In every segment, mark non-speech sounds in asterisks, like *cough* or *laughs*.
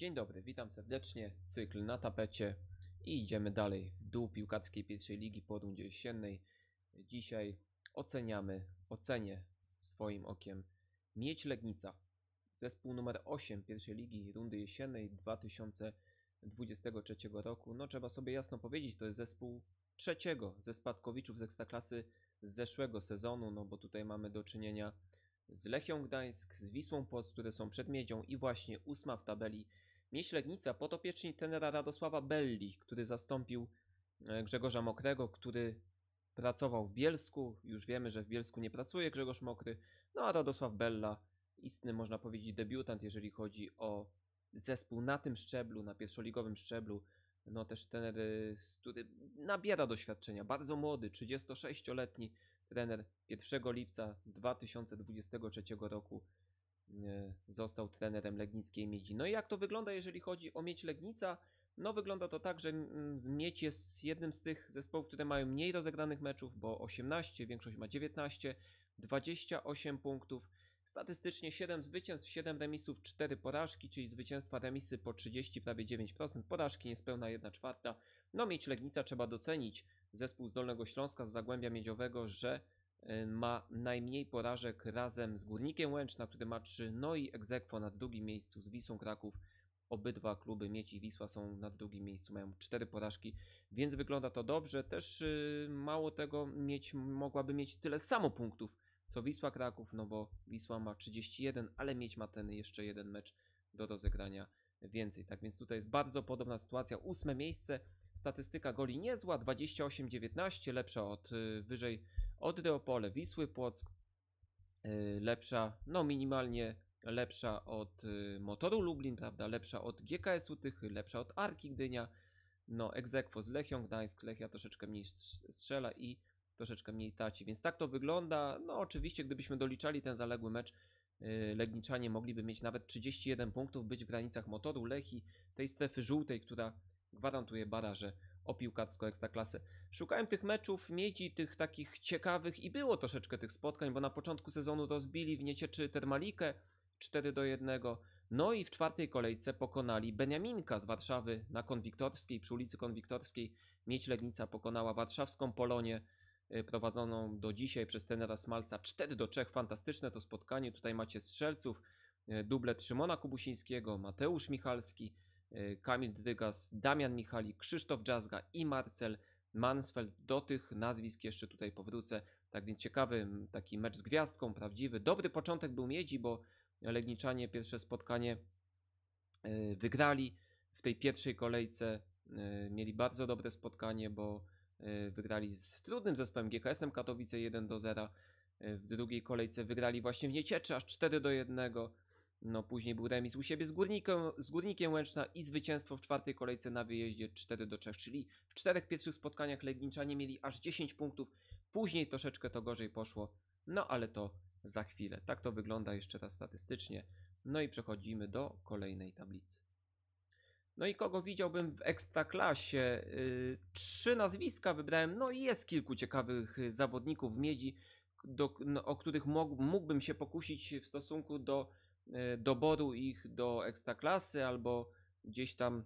Dzień dobry, witam serdecznie. Cykl na tapecie i idziemy dalej w dół piłkackiej pierwszej ligi po rundzie jesiennej. Dzisiaj oceniamy, ocenię swoim okiem Mieć Legnica. Zespół numer 8 pierwszej ligi rundy jesiennej 2023 roku. No trzeba sobie jasno powiedzieć, to jest zespół trzeciego ze spadkowiczów z Ekstraklasy z zeszłego sezonu, no bo tutaj mamy do czynienia z Lechią Gdańsk, z Wisłą Płock, które są przed Miedzią i właśnie ósma w tabeli Mieść Legnica podopieczni tenera Radosława Belli, który zastąpił e, Grzegorza Mokrego, który pracował w Bielsku. Już wiemy, że w Bielsku nie pracuje Grzegorz Mokry. No a Radosław Bella, istny można powiedzieć debiutant, jeżeli chodzi o zespół na tym szczeblu, na pierwszoligowym szczeblu. No też trener, e, który nabiera doświadczenia, bardzo młody, 36-letni trener 1 lipca 2023 roku E, został trenerem Legnickiej Miedzi. No i jak to wygląda, jeżeli chodzi o Miedź Legnica? No wygląda to tak, że mm, Miedź jest jednym z tych zespołów, które mają mniej rozegranych meczów, bo 18, większość ma 19, 28 punktów. Statystycznie 7 zwycięstw, 7 remisów, 4 porażki, czyli zwycięstwa remisy po 30, prawie 9%, porażki niespełna 1 czwarta. No Miedź Legnica trzeba docenić zespół z Dolnego Śląska, z Zagłębia Miedziowego, że Y, ma najmniej porażek razem z Górnikiem Łęczna, który ma 3, no i Egzekwo na drugim miejscu z Wisłą Kraków. Obydwa kluby Miedź i Wisła są na drugim miejscu, mają 4 porażki, więc wygląda to dobrze. Też y, mało tego, mieć mogłaby mieć tyle samo punktów co Wisła Kraków, no bo Wisła ma 31, ale mieć ma ten jeszcze jeden mecz do rozegrania więcej. Tak więc tutaj jest bardzo podobna sytuacja. Ósme miejsce, statystyka goli niezła, 28-19, lepsza od y, wyżej Odreopole Wisły Płock, y, lepsza, no minimalnie lepsza od y, Motoru Lublin, prawda, lepsza od GKS-u Tychy, lepsza od Arki Gdynia, no egzekwo z Lechią Gdańsk, Lechia troszeczkę mniej strzela i troszeczkę mniej taci, więc tak to wygląda, no oczywiście gdybyśmy doliczali ten zaległy mecz, y, Legniczanie mogliby mieć nawet 31 punktów, być w granicach motoru Lechi, tej strefy żółtej, która gwarantuje baraże o piłkacko ekstraklasy. Szukałem tych meczów miedzi, tych takich ciekawych i było troszeczkę tych spotkań, bo na początku sezonu rozbili w Niecieczy Termalikę 4 do 1. No i w czwartej kolejce pokonali Beniaminka z Warszawy na Konwiktorskiej, przy ulicy Konwiktorskiej. Miedź Legnica pokonała warszawską Polonię y, prowadzoną do dzisiaj przez tenera Smalca 4 do 3. Fantastyczne to spotkanie. Tutaj macie strzelców, y, dublet Szymona Kubusińskiego, Mateusz Michalski, Y, Kamil Dygas, Damian Michali, Krzysztof Dżazga i Marcel Mansfeld. Do tych nazwisk jeszcze tutaj powrócę. Tak więc ciekawy taki mecz z gwiazdką, prawdziwy. Dobry początek był Miedzi, bo Legniczanie pierwsze spotkanie y, wygrali. W tej pierwszej kolejce y, mieli bardzo dobre spotkanie, bo wygrali z trudnym zespołem GKS-em Katowice 1 do 0. W drugiej kolejce wygrali właśnie w Niecieczy aż 4 do 1. No później był remis u siebie z Górnikiem, z Górnikiem Łęczna i zwycięstwo w czwartej kolejce na wyjeździe 4 do 3, czyli w czterech pierwszych spotkaniach Legniczanie mieli aż 10 punktów, później troszeczkę to gorzej poszło, no ale to za chwilę. Tak to wygląda jeszcze raz statystycznie. No i przechodzimy do kolejnej tablicy. No i kogo widziałbym w ekstraklasie? Yy, trzy nazwiska wybrałem, no i jest kilku ciekawych yy, zawodników w Miedzi, do, no, o których mógłbym się pokusić w stosunku do Y, doboru ich do ekstraklasy albo gdzieś tam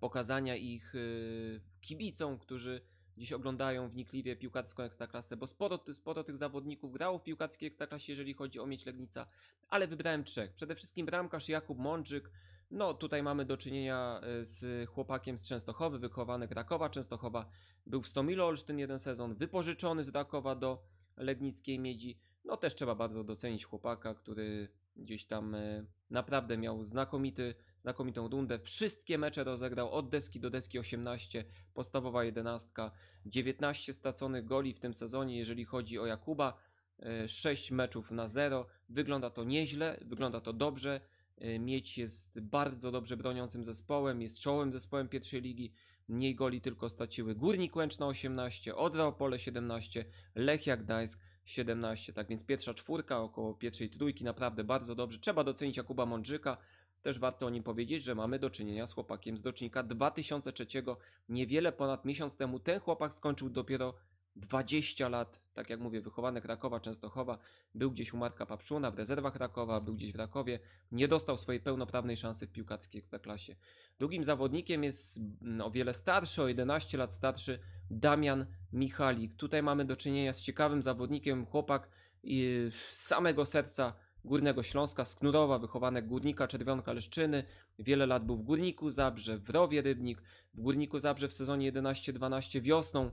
pokazania ich y, kibicom, którzy gdzieś oglądają wnikliwie piłkarską ekstraklasę, bo sporo, sporo tych zawodników grało w piłkarskiej ekstraklasie, jeżeli chodzi o Mieć Legnica, ale wybrałem trzech. Przede wszystkim bramkarz Jakub Mądrzyk, no tutaj mamy do czynienia y, z chłopakiem z Częstochowy, wychowany Krakowa. Częstochowa był w Stomilo Olsztyn jeden sezon, wypożyczony z Rakowa do Legnickiej Miedzi. No też trzeba bardzo docenić chłopaka, który gdzieś tam e, naprawdę miał znakomity, znakomitą rundę. Wszystkie mecze rozegrał od deski do deski 18, podstawowa 11, 19 straconych goli w tym sezonie, jeżeli chodzi o Jakuba, 6 e, meczów na 0. Wygląda to nieźle, wygląda to dobrze. E, mieć jest bardzo dobrze broniącym zespołem, jest czołem zespołem pierwszej ligi. Mniej goli tylko straciły Górnik Łęczna 18, Odra Opole 17, Lechia Gdańsk 17. Tak więc pierwsza czwórka, około pierwszej trójki, naprawdę bardzo dobrze. Trzeba docenić Jakuba Mądrzyka. Też warto o nim powiedzieć, że mamy do czynienia z chłopakiem z docznika 2003. Niewiele ponad miesiąc temu ten chłopak skończył dopiero 20 lat. Tak jak mówię, wychowany Krakowa, Częstochowa. Był gdzieś u Marka Papszuna w rezerwach Krakowa, był gdzieś w Krakowie. Nie dostał swojej pełnoprawnej szansy w piłkarskiej ekstraklasie. Drugim zawodnikiem jest mm, o wiele starszy, o 11 lat starszy Damian Michalik. Tutaj mamy do czynienia z ciekawym zawodnikiem, chłopak y, z samego serca Górnego Śląska, z Knurowa, wychowanek Górnika Czerwionka Leszczyny. Wiele lat był w Górniku Zabrze, w Rowie Rybnik, w Górniku Zabrze w sezonie 11-12 wiosną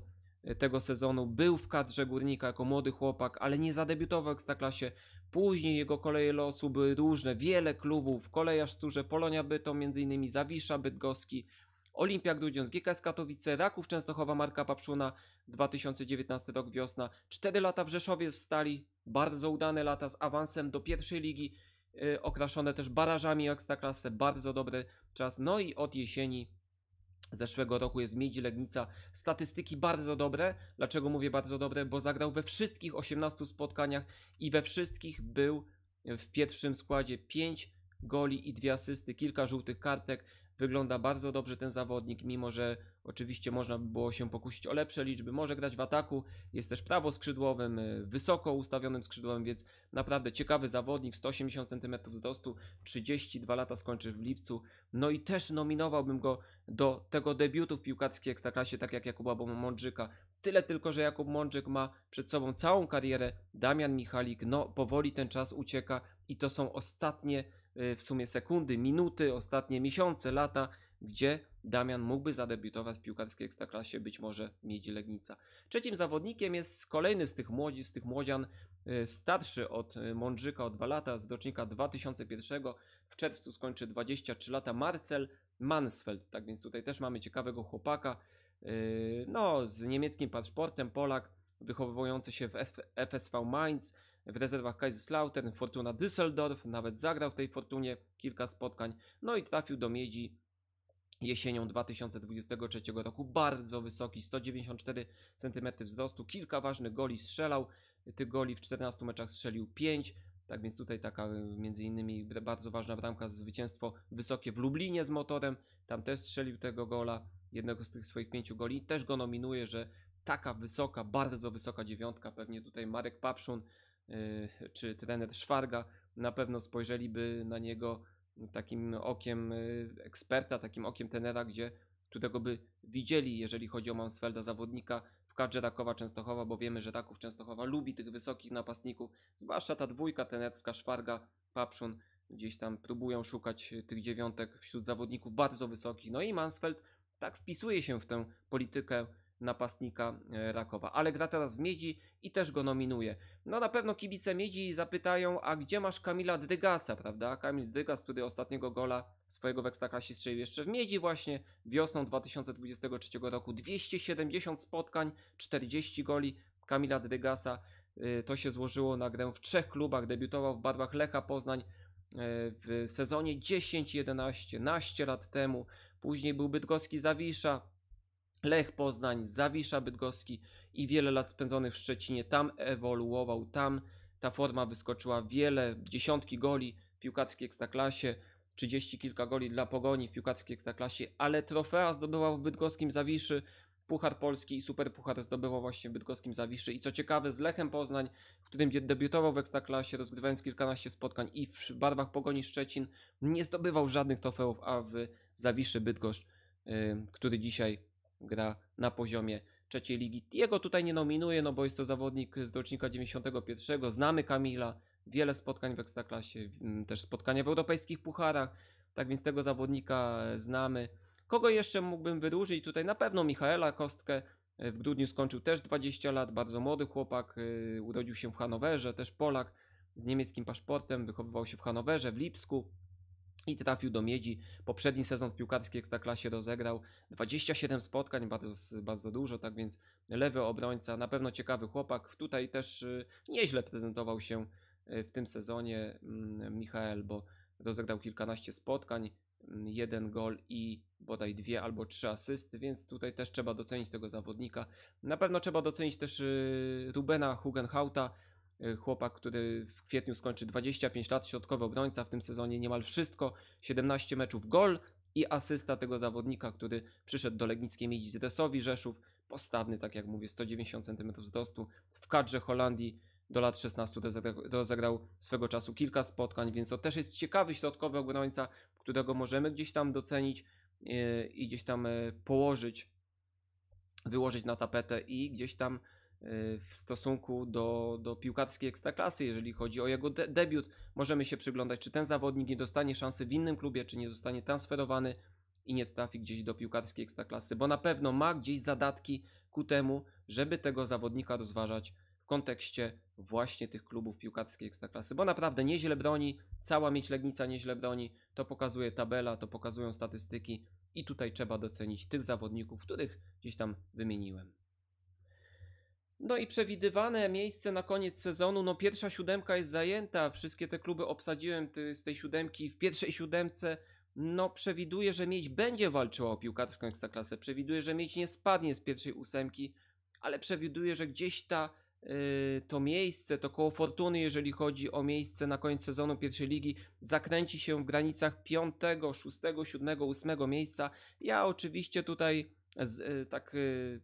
y, tego sezonu. Był w kadrze Górnika jako młody chłopak, ale nie zadebiutował w Ekstraklasie. Później jego koleje losu były różne. Wiele klubów, Kolejarz Sturze, Polonia Bytom, m.in. Zawisza Bydgoski, Olimpia Grudziądz, GKS Katowice, Raków Częstochowa, Marka Papszuna, 2019 rok wiosna. 4 lata w Rzeszowie w Stali, bardzo udane lata z awansem do pierwszej ligi, yy, okraszone też barażami o bardzo dobry czas. No i od jesieni zeszłego roku jest Miedzi Legnica. Statystyki bardzo dobre. Dlaczego mówię bardzo dobre? Bo zagrał we wszystkich 18 spotkaniach i we wszystkich był w pierwszym składzie 5 goli i dwie asysty, kilka żółtych kartek wygląda bardzo dobrze ten zawodnik, mimo że oczywiście można by było się pokusić o lepsze liczby. Może grać w ataku, jest też prawo skrzydłowym, y, wysoko ustawionym skrzydłowym, więc naprawdę ciekawy zawodnik, 180 cm wzrostu, 32 lata skończy w lipcu. No i też nominowałbym go do tego debiutu w piłkarskiej ekstraklasie, tak jak Jakuba Mądrzyka. Tyle tylko, że Jakub Mądrzyk ma przed sobą całą karierę, Damian Michalik, no powoli ten czas ucieka i to są ostatnie Y, w sumie sekundy, minuty, ostatnie miesiące, lata, gdzie Damian mógłby zadebiutować w piłkarskiej ekstraklasie, być może Miedzi Legnica. Trzecim zawodnikiem jest kolejny z tych, młodzi, z tych młodzian, y, starszy od y, Mądrzyka o dwa lata, z rocznika 2001. W czerwcu skończy 23 lata Marcel Mansfeld. Tak więc tutaj też mamy ciekawego chłopaka, no z niemieckim paszportem, Polak, wychowujący się w FSV Mainz, w rezerwach Kaiserslautern, Fortuna Düsseldorf, nawet zagrał w tej Fortunie kilka spotkań, no i trafił do Miedzi jesienią 2023 roku. Bardzo wysoki, 194 cm wzrostu, kilka ważnych goli strzelał, tych goli w 14 meczach strzelił 5, tak więc tutaj taka y, między innymi bardzo ważna bramka zwycięstwo wysokie w Lublinie z motorem. Tam też strzelił tego gola, jednego z tych swoich pięciu goli. Też go nominuje, że taka wysoka, bardzo wysoka dziewiątka, pewnie tutaj Marek Papszun Y, czy trener Szwarga na pewno spojrzeliby na niego takim okiem y, eksperta, takim okiem tenera, gdzie którego by widzieli, jeżeli chodzi o Mansfelda, zawodnika w kadrze Rakowa Częstochowa, bo wiemy, że Raków Częstochowa lubi tych wysokich napastników, zwłaszcza ta dwójka tenecka, Szwarga, Papszun, gdzieś tam próbują szukać tych dziewiątek wśród zawodników bardzo wysokich. No i Mansfeld tak wpisuje się w tę politykę napastnika e, Rakowa. Ale gra teraz w Miedzi i też go nominuje. No na pewno kibice Miedzi zapytają, a gdzie masz Kamila Drygasa, prawda? Kamil Drygas, który ostatniego gola swojego w Ekstraklasie strzelił jeszcze w Miedzi właśnie wiosną 2023 roku. 270 spotkań, 40 goli Kamila Drygasa. E, to się złożyło na grę w trzech klubach. Debiutował w barwach Lecha Poznań e, w sezonie 10-11, naście lat temu. Później był bydgoski Zawisza, Lech Poznań, Zawisza Bydgoski i wiele lat spędzonych w Szczecinie. Tam ewoluował, tam ta forma wyskoczyła wiele, dziesiątki goli w piłkarskiej ekstraklasie, trzydzieści kilka goli dla Pogoni w piłkarskiej ekstraklasie, ale trofea zdobywał w bydgoskim Zawiszy, Puchar Polski i Super Puchar zdobywał właśnie w bydgoskim Zawiszy i co ciekawe z Lechem Poznań, w którym debiutował w Ekstraklasie, rozgrywając kilkanaście spotkań i w barwach Pogoni Szczecin nie zdobywał żadnych trofeów, a w Zawiszy Bydgoszcz, yy, który dzisiaj gra na poziomie trzeciej ligi. Jego tutaj nie nominuję, no bo jest to zawodnik z rocznika 91. Znamy Kamila, wiele spotkań w Ekstraklasie, też spotkania w europejskich pucharach, tak więc tego zawodnika e, znamy. Kogo jeszcze mógłbym wyróżnić? Tutaj na pewno Michaela Kostkę. E, w grudniu skończył też 20 lat, bardzo młody chłopak, e, urodził się w Hanowerze, też Polak z niemieckim paszportem, wychowywał się w Hanowerze, w Lipsku i trafił do miedzi. Poprzedni sezon w piłkarskiej ekstraklasie rozegrał 27 spotkań, bardzo, bardzo dużo, tak więc lewy obrońca, na pewno ciekawy chłopak. Tutaj też y, nieźle prezentował się y, w tym sezonie mm, Michael, bo rozegrał kilkanaście spotkań, mm, jeden gol i bodaj dwie albo trzy asysty, więc tutaj też trzeba docenić tego zawodnika. Na pewno trzeba docenić też y, Rubena Hugenhauta, Y, chłopak, który w kwietniu skończy 25 lat, środkowy obrońca, w tym sezonie niemal wszystko, 17 meczów gol i asysta tego zawodnika, który przyszedł do Legnickiej Miedzi Dresowi Rzeszów, postawny, tak jak mówię, 190 cm wzrostu, w kadrze Holandii do lat 16 rozegrał swego czasu kilka spotkań, więc to też jest ciekawy środkowy obrońca, którego możemy gdzieś tam docenić y, i gdzieś tam y, położyć, wyłożyć na tapetę i gdzieś tam Y, w stosunku do, do piłkarskiej ekstraklasy, jeżeli chodzi o jego de debiut. Możemy się przyglądać, czy ten zawodnik nie dostanie szansy w innym klubie, czy nie zostanie transferowany i nie trafi gdzieś do piłkarskiej ekstraklasy, bo na pewno ma gdzieś zadatki ku temu, żeby tego zawodnika rozważać w kontekście właśnie tych klubów piłkarskiej ekstraklasy, bo naprawdę nieźle broni, cała Mieć Legnica nieźle broni, to pokazuje tabela, to pokazują statystyki i tutaj trzeba docenić tych zawodników, których gdzieś tam wymieniłem. No i przewidywane miejsce na koniec sezonu, no pierwsza siódemka jest zajęta, wszystkie te kluby obsadziłem z tej siódemki, w pierwszej siódemce no przewiduję, że Miedź będzie walczyła o piłkarską ekstraklasę, przewiduję, że Miedź nie spadnie z pierwszej ósemki, ale przewiduję, że gdzieś ta, yy, to miejsce, to koło fortuny, jeżeli chodzi o miejsce na koniec sezonu pierwszej ligi, zakręci się w granicach piątego, szóstego, siódmego, ósmego miejsca. Ja oczywiście tutaj z, yy, tak... Yy,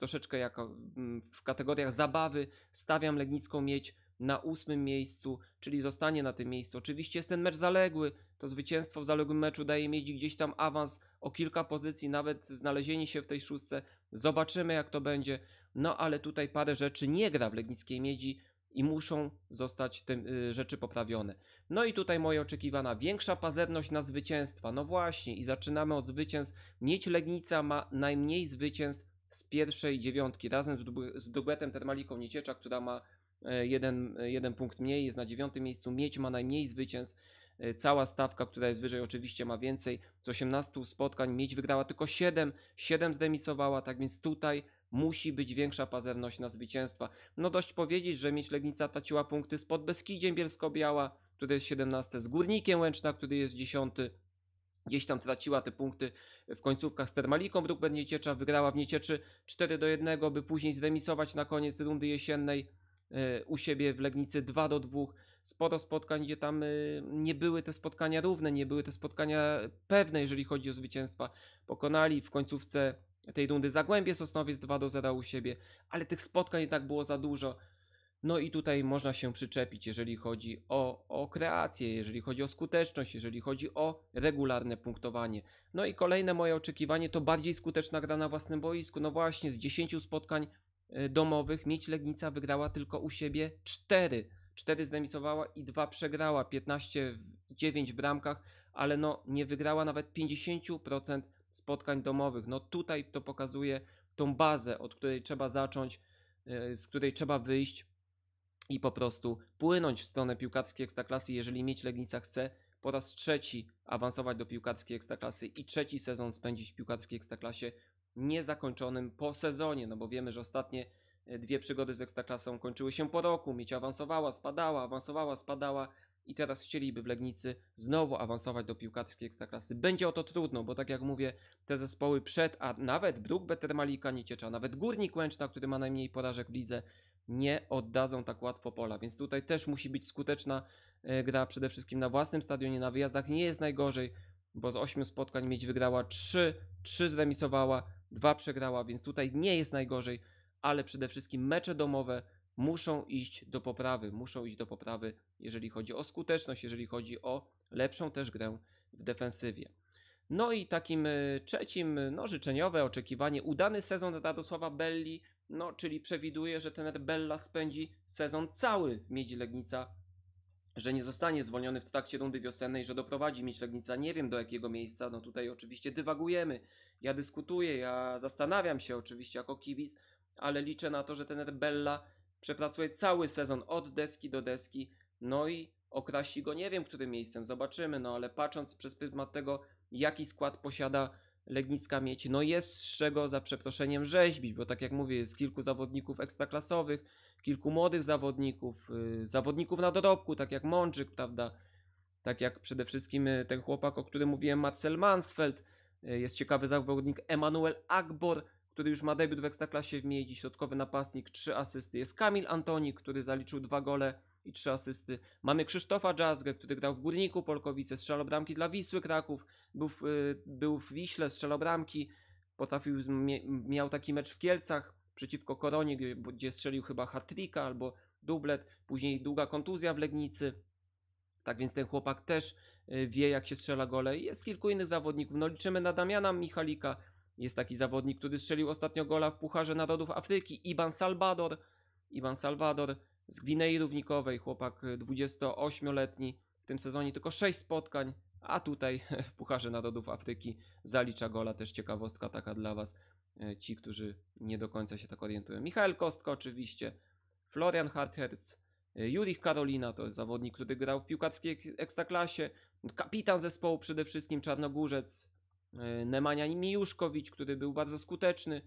troszeczkę jako mm, w kategoriach zabawy stawiam Legnicką Miedź na ósmym miejscu, czyli zostanie na tym miejscu. Oczywiście jest ten mecz zaległy, to zwycięstwo w zaległym meczu daje Miedzi gdzieś tam awans o kilka pozycji, nawet znalezienie się w tej szóstce. Zobaczymy jak to będzie, no ale tutaj parę rzeczy nie gra w Legnickiej Miedzi i muszą zostać te y, rzeczy poprawione. No i tutaj moja oczekiwana większa pazerność na zwycięstwa. No właśnie i zaczynamy od zwycięstw. Miedź Legnica ma najmniej zwycięstw z pierwszej dziewiątki razem z Dugbetem Termaliką Nieciecza, która ma e, jeden, e, jeden punkt mniej, jest na dziewiątym miejscu. Mieć ma najmniej zwycięstw. E, cała stawka, która jest wyżej, oczywiście ma więcej. Z 18 spotkań Mieć wygrała tylko 7, 7 zdemisowała, tak więc tutaj musi być większa pazerność na zwycięstwa. No dość powiedzieć, że Mieć Legnica traciła punkty spod Beskidziem Bielsko-Biała, który jest 17, z Górnikiem Łęczna, który jest 10, gdzieś tam traciła te punkty w końcówkach z Termaliką Brukben Nieciecza, wygrała w Niecieczy 4 do 1, by później zremisować na koniec rundy jesiennej e, u siebie w Legnicy 2 do 2. Sporo spotkań, gdzie tam e, nie były te spotkania równe, nie były te spotkania pewne, jeżeli chodzi o zwycięstwa. Pokonali w końcówce tej rundy Zagłębie Sosnowiec 2 do 0 u siebie, ale tych spotkań i tak było za dużo. No i tutaj można się przyczepić, jeżeli chodzi o, o kreację, jeżeli chodzi o skuteczność, jeżeli chodzi o regularne punktowanie. No i kolejne moje oczekiwanie to bardziej skuteczna gra na własnym boisku. No właśnie, z 10 spotkań e, domowych Mieć Legnica wygrała tylko u siebie 4. 4 zdemisowała i 2 przegrała, 15 9 w bramkach, ale no nie wygrała nawet 50% spotkań domowych. No tutaj to pokazuje tą bazę, od której trzeba zacząć, e, z której trzeba wyjść i po prostu płynąć w stronę piłkarskiej ekstraklasy, jeżeli mieć Legnica chce po raz trzeci awansować do piłkarskiej ekstraklasy i trzeci sezon spędzić w piłkarskiej ekstraklasie niezakończonym po sezonie, no bo wiemy, że ostatnie e, dwie przygody z ekstraklasą kończyły się po roku, mieć awansowała, spadała, awansowała, spadała i teraz chcieliby w Legnicy znowu awansować do piłkarskiej ekstraklasy. Będzie o to trudno, bo tak jak mówię, te zespoły przed, a nawet Bruk Betermalika Nieciecza, nawet Górnik Łęczna, który ma najmniej porażek w lidze, nie oddadzą tak łatwo pola, więc tutaj też musi być skuteczna e, gra przede wszystkim na własnym stadionie, na wyjazdach. Nie jest najgorzej, bo z 8 spotkań mieć wygrała 3, 3 zremisowała, 2 przegrała, więc tutaj nie jest najgorzej, ale przede wszystkim mecze domowe muszą iść do poprawy, muszą iść do poprawy, jeżeli chodzi o skuteczność, jeżeli chodzi o lepszą też grę w defensywie. No i takim e, trzecim, e, no życzeniowe oczekiwanie, udany sezon Radosława Belli, no czyli przewiduje, że ten Bella spędzi sezon cały w Miedzi Legnica, że nie zostanie zwolniony w trakcie rundy wiosennej, że doprowadzi Miedź Legnica, nie wiem do jakiego miejsca, no tutaj oczywiście dywagujemy, ja dyskutuję, ja zastanawiam się oczywiście jako kibic, ale liczę na to, że ten Bella przepracuje cały sezon od deski do deski, no i okrasi go nie wiem którym miejscem, zobaczymy, no ale patrząc przez pryzmat tego jaki skład posiada Legnicka mieć? No jest z czego za przeproszeniem rzeźbić, bo tak jak mówię, jest kilku zawodników ekstraklasowych, kilku młodych zawodników, yy, zawodników na dorobku, tak jak Mączyk, prawda? Tak jak przede wszystkim y, ten chłopak, o którym mówiłem, Marcel Mansfeld. Yy, jest ciekawy zawodnik Emanuel Akbor, który już ma debiut w Ekstraklasie w Miedzi, środkowy napastnik, trzy asysty. Jest Kamil Antoni, który zaliczył dwa gole i trzy asysty. Mamy Krzysztofa Jazgę, który grał w Górniku Polkowice, strzelał bramki dla Wisły Kraków, był w, y, był w Wiśle, strzelał bramki, potrafił, miał taki mecz w Kielcach przeciwko Koronie, gdzie strzelił chyba hatrika albo dublet, później długa kontuzja w Legnicy. Tak więc ten chłopak też y, wie jak się strzela gole. Jest kilku innych zawodników. No liczymy na Damiana Michalika. Jest taki zawodnik, który strzelił ostatnio gola w Pucharze Narodów Afryki. Iban Salvador. Iban Salvador z Gwinei Równikowej chłopak 28-letni, y, w tym sezonie tylko 6 spotkań, a tutaj *laughs* w Pucharze Narodów Afryki zalicza gola, też ciekawostka taka dla Was, y, ci, którzy nie do końca się tak orientują. Michael Kostka oczywiście, Florian Hartherz, y, Jurich Karolina to zawodnik, który grał w piłkackiej ekstraklasie, kapitan zespołu przede wszystkim Czarnogórzec, Nemanja Mijuszkowicz, który był bardzo skuteczny,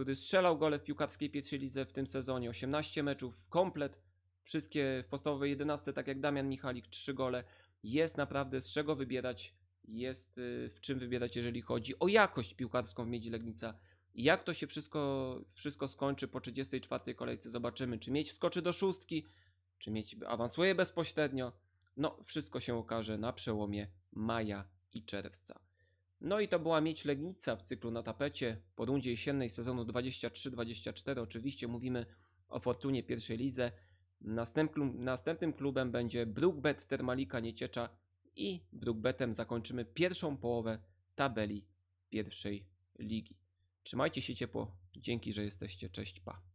który strzelał gole w piłkackiej Pietrzylidze w tym sezonie. 18 meczów, komplet, wszystkie w podstawowej 11, tak jak Damian Michalik, 3 gole. Jest naprawdę z czego wybierać, jest y, w czym wybierać, jeżeli chodzi o jakość piłkarską w Miedzi Legnica. Jak to się wszystko, wszystko skończy po 34 kolejce, zobaczymy. Czy mieć wskoczy do szóstki, czy mieć awansuje bezpośrednio. No, wszystko się okaże na przełomie maja i czerwca. No i to była mieć Legnica w cyklu na tapecie po rundzie jesiennej sezonu 23-24. Oczywiście mówimy o fortunie pierwszej lidze. Następnym, następnym klubem będzie Brookbet Termalika Nieciecza i Brookbetem zakończymy pierwszą połowę tabeli pierwszej ligi. Trzymajcie się ciepło. Dzięki, że jesteście. Cześć, pa.